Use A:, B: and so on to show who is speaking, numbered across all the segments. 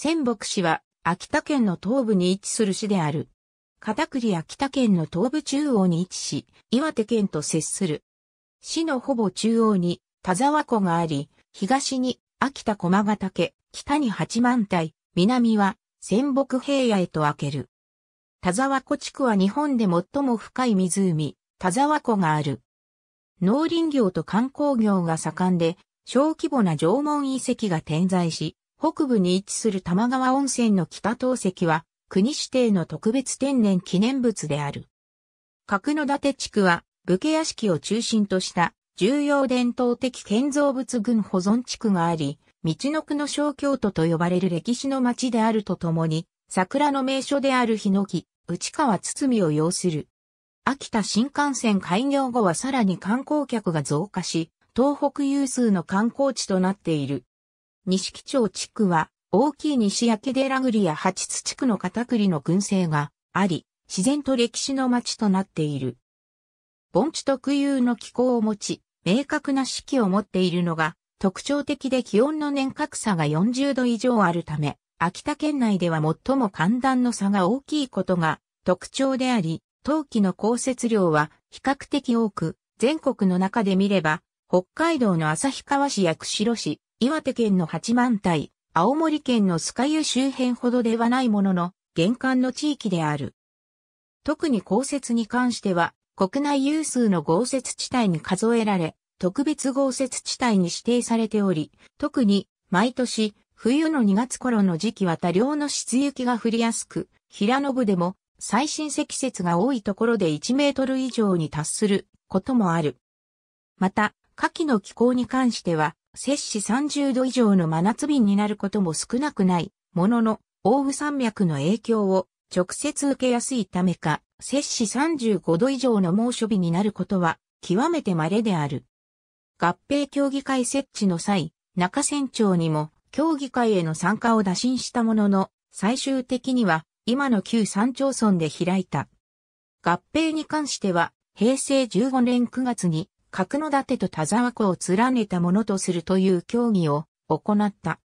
A: 仙北市は秋田県の東部に位置する市である。片栗秋田県の東部中央に位置し、岩手県と接する。市のほぼ中央に田沢湖があり、東に秋田駒ヶ岳、北に八幡平、南は仙北平野へと分ける。田沢湖地区は日本で最も深い湖、田沢湖がある。農林業と観光業が盛んで、小規模な縄文遺跡が点在し、北部に位置する玉川温泉の北東石は、国指定の特別天然記念物である。角野立地区は、武家屋敷を中心とした重要伝統的建造物群保存地区があり、道の区の小京都と呼ばれる歴史の町であるとともに、桜の名所である檜、内川堤を要する。秋田新幹線開業後はさらに観光客が増加し、東北有数の観光地となっている。錦町地区は、大きい西焼けラグリや八津地区の片栗の群生があり、自然と歴史の町となっている。盆地特有の気候を持ち、明確な四季を持っているのが特徴的で気温の年較差が40度以上あるため、秋田県内では最も寒暖の差が大きいことが特徴であり、冬季の降雪量は比較的多く、全国の中で見れば、北海道の旭川市や釧路市、岩手県の八幡体、青森県の酸ヶ湯周辺ほどではないものの、玄関の地域である。特に降雪に関しては、国内有数の豪雪地帯に数えられ、特別豪雪地帯に指定されており、特に、毎年、冬の2月頃の時期は多量の湿雪が降りやすく、平野部でも最新積雪が多いところで1メートル以上に達することもある。また、夏季の気候に関しては、摂氏30度以上の真夏日になることも少なくない、ものの、奥羽山脈の影響を直接受けやすいためか、摂氏35度以上の猛暑日になることは極めて稀である。合併協議会設置の際、中船長にも協議会への参加を打診したものの、最終的には今の旧山町村で開いた。合併に関しては、平成15年9月に角立と田沢湖を連ねたものとするという協議を行った。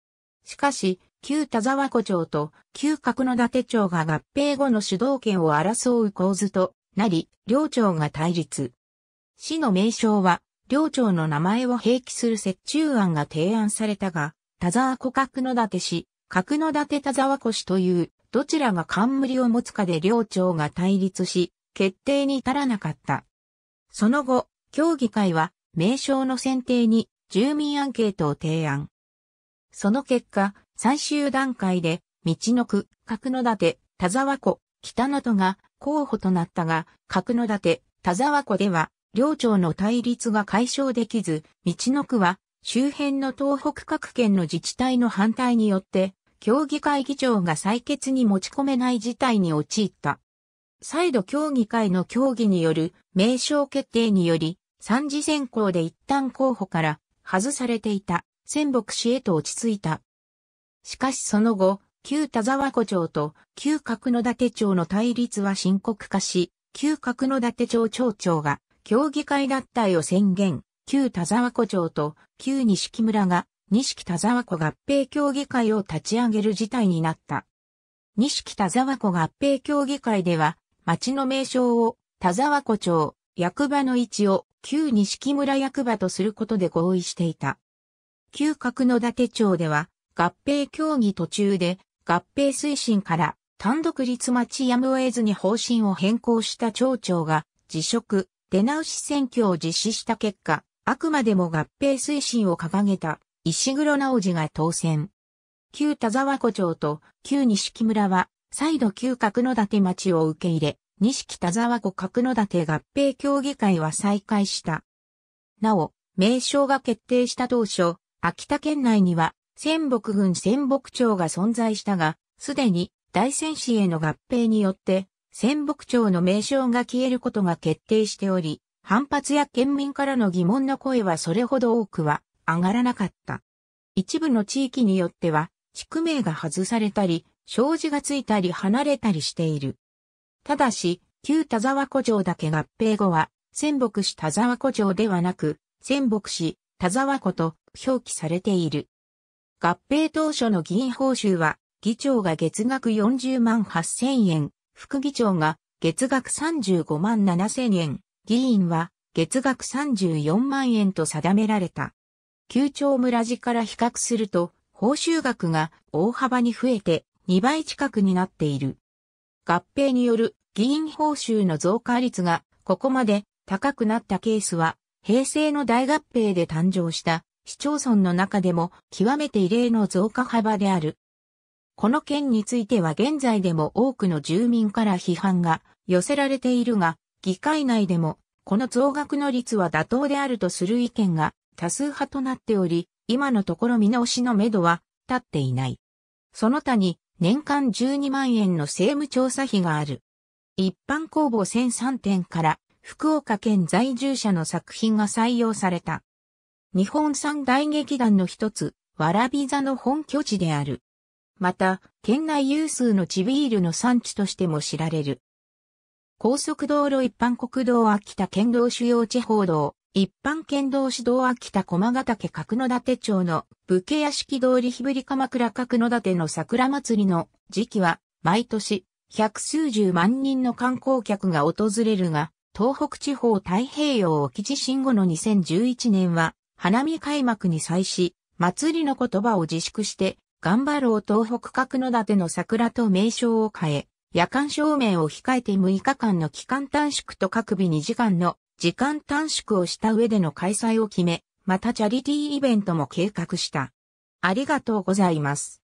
A: しかし、旧田沢湖町と旧角立町が合併後の主導権を争う構図となり、両町が対立。市の名称は、両町の名前を併記する折衷案が提案されたが、田沢湖角立市、角立、田沢湖市という、どちらが冠を持つかで両町が対立し、決定に至らなかった。その後、協議会は名称の選定に住民アンケートを提案。その結果、最終段階で、道の区、角館、田沢湖、北野都が候補となったが、角館、田沢湖では、両町の対立が解消できず、道の区は周辺の東北各県の自治体の反対によって、協議会議長が採決に持ち込めない事態に陥った。再度協議会の協議による名称決定により、三次選考で一旦候補から外されていた仙北市へと落ち着いた。しかしその後、旧田沢湖町と旧角野立町の対立は深刻化し、旧角野立町町長が協議会脱退を宣言、旧田沢湖町と旧錦村が錦田沢湖合併協議会を立ち上げる事態になった。錦田沢湖合併協議会では、町の名称を田沢湖町、役場の位置を旧錦村役場とすることで合意していた。旧角の立町では、合併協議途中で、合併推進から単独立町やむを得ずに方針を変更した町長が辞職、出直し選挙を実施した結果、あくまでも合併推進を掲げた石黒直次が当選。旧田沢湖町と旧錦村は再度旧角立町を受け入れ、西北沢湖角館合併協議会は再開した。なお、名称が決定した当初、秋田県内には、仙北郡仙北町が存在したが、すでに大仙市への合併によって、仙北町の名称が消えることが決定しており、反発や県民からの疑問の声はそれほど多くは上がらなかった。一部の地域によっては、地区名が外されたり、障子がついたり離れたりしている。ただし、旧田沢湖城だけ合併後は、仙北市田沢湖城ではなく、仙北市田沢湖と表記されている。合併当初の議員報酬は、議長が月額40万8000円、副議長が月額35万7000円、議員は月額34万円と定められた。旧町村寺から比較すると、報酬額が大幅に増えて2倍近くになっている。合併による議員報酬の増加率がここまで高くなったケースは、平成の大合併で誕生した市町村の中でも極めて異例の増加幅である。この件については現在でも多くの住民から批判が寄せられているが、議会内でもこの増額の率は妥当であるとする意見が多数派となっており、今のところ見直しの目処は立っていない。その他に年間12万円の政務調査費がある。一般公募1003点から福岡県在住者の作品が採用された。日本三大劇団の一つ、わらび座の本拠地である。また、県内有数の地ビールの産地としても知られる。高速道路一般国道秋田県道主要地方道、一般県道市道秋田駒ヶ岳角館町の武家屋敷通り日振り鎌倉角館の桜祭りの時期は毎年百数十万人の観光客が訪れるが、東北地方太平洋沖地震後の2011年は、花見開幕に際し、祭りの言葉を自粛して、頑張ろう東北角ての桜と名称を変え、夜間照明を控えて6日間の期間短縮と各日2時間の時間短縮をした上での開催を決め、またチャリティーイベントも計画した。ありがとうございます。